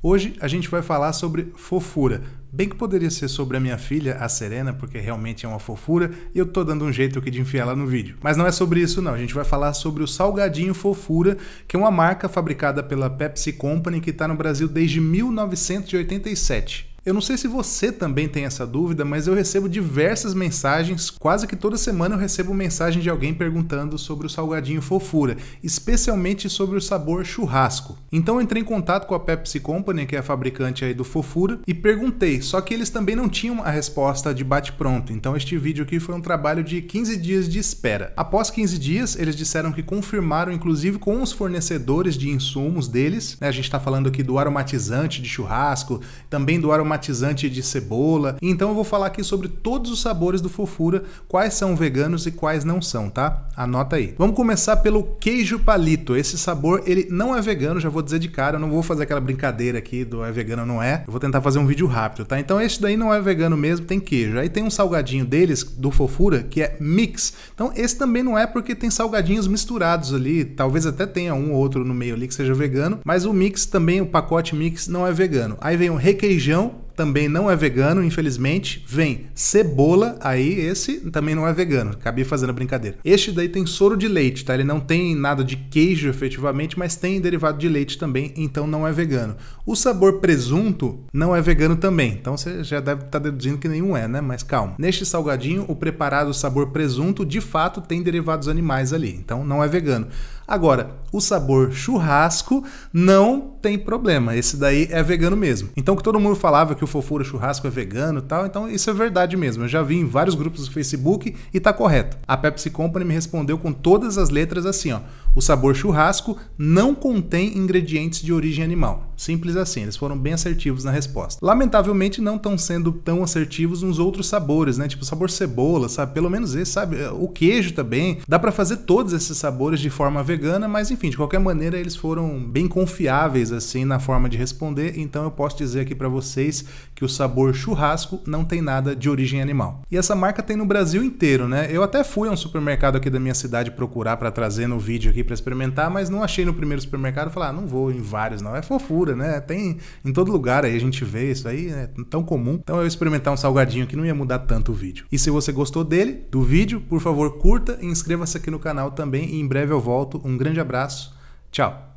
Hoje a gente vai falar sobre fofura. Bem que poderia ser sobre a minha filha, a Serena, porque realmente é uma fofura e eu tô dando um jeito aqui de enfiar ela no vídeo. Mas não é sobre isso não, a gente vai falar sobre o Salgadinho Fofura, que é uma marca fabricada pela Pepsi Company que está no Brasil desde 1987. Eu não sei se você também tem essa dúvida, mas eu recebo diversas mensagens, quase que toda semana eu recebo mensagem de alguém perguntando sobre o salgadinho fofura, especialmente sobre o sabor churrasco. Então eu entrei em contato com a Pepsi Company, que é a fabricante aí do fofura, e perguntei, só que eles também não tinham a resposta de bate pronto. Então este vídeo aqui foi um trabalho de 15 dias de espera. Após 15 dias, eles disseram que confirmaram inclusive com os fornecedores de insumos deles, né? A gente está falando aqui do aromatizante de churrasco, também do aromatizante aromatizante de cebola. Então eu vou falar aqui sobre todos os sabores do fofura, quais são veganos e quais não são, tá? Anota aí. Vamos começar pelo queijo palito. Esse sabor, ele não é vegano, já vou dizer de cara, eu não vou fazer aquela brincadeira aqui do é vegano ou não é. Eu vou tentar fazer um vídeo rápido, tá? Então esse daí não é vegano mesmo, tem queijo. Aí tem um salgadinho deles, do fofura, que é mix. Então esse também não é porque tem salgadinhos misturados ali, talvez até tenha um ou outro no meio ali que seja vegano, mas o mix também, o pacote mix não é vegano. Aí vem o requeijão, também não é vegano, infelizmente. Vem cebola, aí esse também não é vegano. Acabei fazendo a brincadeira. Este daí tem soro de leite, tá? Ele não tem nada de queijo efetivamente, mas tem derivado de leite também, então não é vegano. O sabor presunto não é vegano também, então você já deve estar tá deduzindo que nenhum é, né? Mas calma. Neste salgadinho, o preparado sabor presunto de fato tem derivados animais ali, então não é vegano. Agora, o sabor churrasco não tem problema. Esse daí é vegano mesmo. Então que todo mundo falava que o fofura churrasco é vegano e tal, então isso é verdade mesmo. Eu já vi em vários grupos do Facebook e tá correto. A Pepsi Company me respondeu com todas as letras assim, ó: "O sabor churrasco não contém ingredientes de origem animal". Simples assim, eles foram bem assertivos na resposta. Lamentavelmente não estão sendo tão assertivos nos outros sabores, né? Tipo sabor cebola, sabe? Pelo menos esse, sabe? É, o queijo também. Dá para fazer todos esses sabores de forma vegana, mas enfim, de qualquer maneira eles foram bem confiáveis assim na forma de responder, então eu posso dizer aqui para vocês que o sabor churrasco não tem nada de origem animal. E essa marca tem no Brasil inteiro, né? Eu até fui a um supermercado aqui da minha cidade procurar para trazer no vídeo aqui para experimentar, mas não achei no primeiro supermercado, falar, ah, não vou em vários não, é fofura cultura, né? Tem em todo lugar aí a gente vê isso aí, é tão comum. Então eu experimentar um salgadinho que não ia mudar tanto o vídeo. E se você gostou dele, do vídeo, por favor, curta e inscreva-se aqui no canal também. E em breve eu volto. Um grande abraço. Tchau.